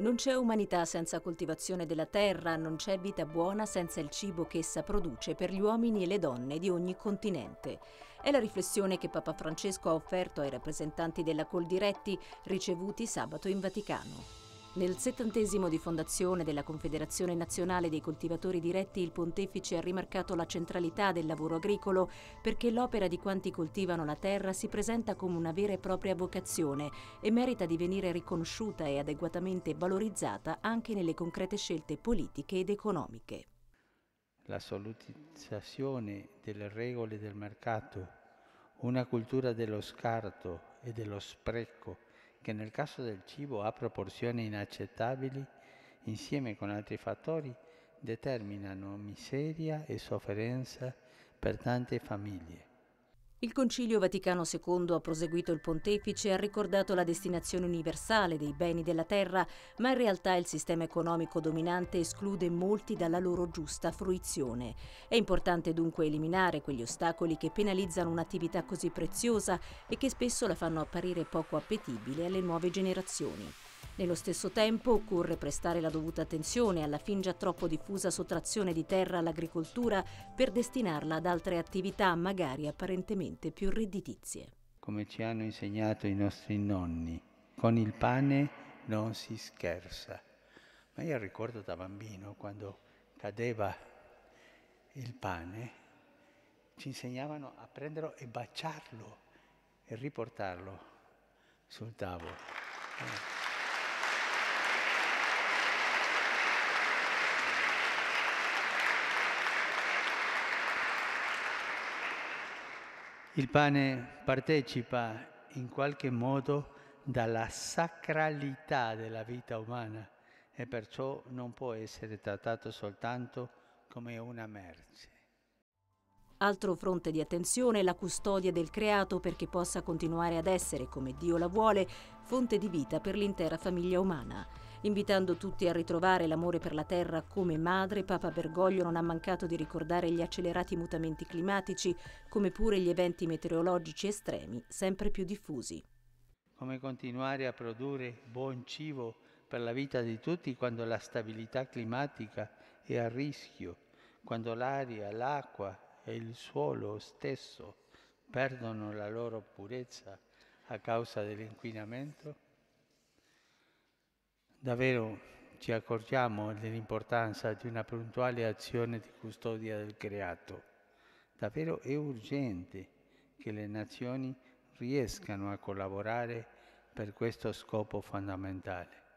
Non c'è umanità senza coltivazione della terra, non c'è vita buona senza il cibo che essa produce per gli uomini e le donne di ogni continente. È la riflessione che Papa Francesco ha offerto ai rappresentanti della Coldiretti ricevuti sabato in Vaticano. Nel settantesimo di fondazione della Confederazione Nazionale dei Coltivatori Diretti il pontefice ha rimarcato la centralità del lavoro agricolo perché l'opera di quanti coltivano la terra si presenta come una vera e propria vocazione e merita di venire riconosciuta e adeguatamente valorizzata anche nelle concrete scelte politiche ed economiche. La solutizzazione delle regole del mercato, una cultura dello scarto e dello spreco che nel caso del cibo ha proporzioni inaccettabili, insieme con altri fattori, determinano miseria e sofferenza per tante famiglie. Il Concilio Vaticano II ha proseguito il pontefice ha ricordato la destinazione universale dei beni della terra, ma in realtà il sistema economico dominante esclude molti dalla loro giusta fruizione. È importante dunque eliminare quegli ostacoli che penalizzano un'attività così preziosa e che spesso la fanno apparire poco appetibile alle nuove generazioni. Nello stesso tempo occorre prestare la dovuta attenzione alla fin già troppo diffusa sottrazione di terra all'agricoltura per destinarla ad altre attività magari apparentemente più redditizie. Come ci hanno insegnato i nostri nonni, con il pane non si scherza. Ma io ricordo da bambino quando cadeva il pane, ci insegnavano a prenderlo e baciarlo e riportarlo sul tavolo. Eh. Il pane partecipa in qualche modo dalla sacralità della vita umana e perciò non può essere trattato soltanto come una merce. Altro fronte di attenzione è la custodia del creato perché possa continuare ad essere, come Dio la vuole, fonte di vita per l'intera famiglia umana. Invitando tutti a ritrovare l'amore per la terra come madre, Papa Bergoglio non ha mancato di ricordare gli accelerati mutamenti climatici, come pure gli eventi meteorologici estremi sempre più diffusi. Come continuare a produrre buon cibo per la vita di tutti quando la stabilità climatica è a rischio, quando l'aria, l'acqua e il suolo stesso perdono la loro purezza a causa dell'inquinamento? davvero ci accorgiamo dell'importanza di una puntuale azione di custodia del creato. Davvero è urgente che le nazioni riescano a collaborare per questo scopo fondamentale.